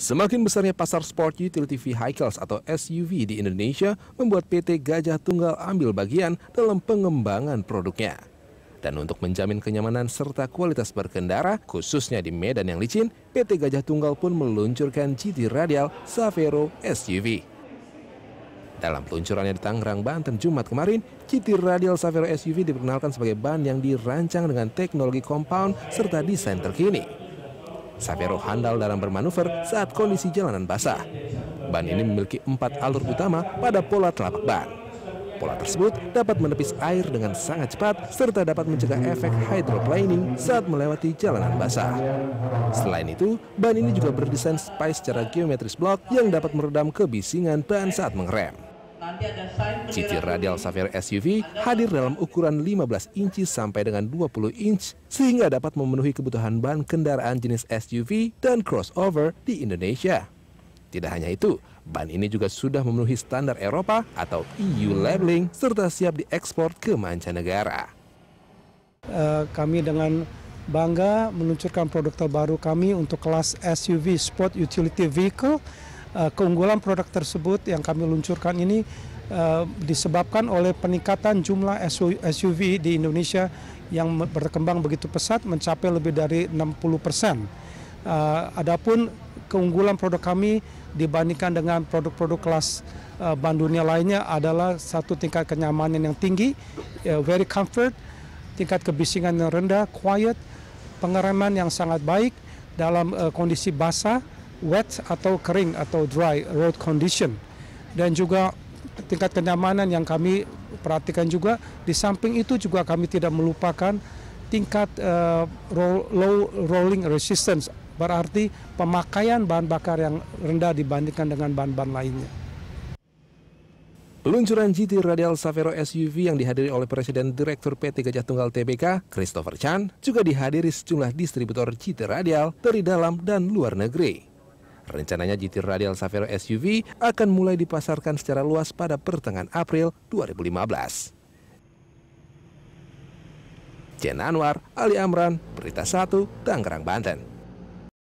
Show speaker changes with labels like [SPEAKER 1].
[SPEAKER 1] Semakin besarnya pasar sport utility vehicles atau SUV di Indonesia membuat PT Gajah Tunggal ambil bagian dalam pengembangan produknya. Dan untuk menjamin kenyamanan serta kualitas berkendara, khususnya di medan yang licin, PT Gajah Tunggal pun meluncurkan GT Radial Savero SUV. Dalam peluncurannya di Tangerang, Banten Jumat kemarin, GT Radial Savero SUV diperkenalkan sebagai ban yang dirancang dengan teknologi compound serta desain terkini. Savero handal dalam bermanuver saat kondisi jalanan basah. Ban ini memiliki empat alur utama pada pola telapak ban. Pola tersebut dapat menepis air dengan sangat cepat serta dapat mencegah efek hydroplaning saat melewati jalanan basah. Selain itu, ban ini juga berdesain spice secara geometris blok yang dapat meredam kebisingan ban saat mengerem. Ciri Radial safir SUV hadir dalam ukuran 15 inci sampai dengan 20 inci sehingga dapat memenuhi kebutuhan ban kendaraan jenis SUV dan crossover di Indonesia. Tidak hanya itu, ban ini juga sudah memenuhi standar Eropa atau EU labeling serta siap diekspor ke mancanegara.
[SPEAKER 2] Eh, kami dengan bangga meluncurkan produk terbaru kami untuk kelas SUV Sport Utility Vehicle Eh, keunggulan produk tersebut yang kami luncurkan ini eh, disebabkan oleh peningkatan jumlah SUV di Indonesia yang berkembang begitu pesat mencapai lebih dari 60 persen. Eh, adapun keunggulan produk kami dibandingkan dengan produk-produk kelas ban dunia lainnya adalah satu tingkat kenyamanan yang tinggi, ya, very comfort, tingkat kebisingan yang rendah, quiet, pengereman yang sangat baik dalam kondisi basah, wet atau kering atau dry road condition dan juga tingkat kenyamanan yang kami perhatikan juga di samping itu juga kami tidak melupakan tingkat uh, eh, roll, low rolling resistance berarti pemakaian bahan bakar yang rendah dibandingkan dengan bahan-bahan lainnya. Peluncuran
[SPEAKER 1] GT Radial Savero SUV yang dihadiri oleh Presiden Direktur PT Gajah Tunggal TBK, Christopher Chan, juga dihadiri sejumlah distributor GT Radial dari dalam dan luar negeri. Rencananya GT Radial Safero SUV akan mulai dipasarkan secara luas pada pertengahan April 2015. Jen Anwar, Ali Amran, Berita 1, Tangerang, Banten.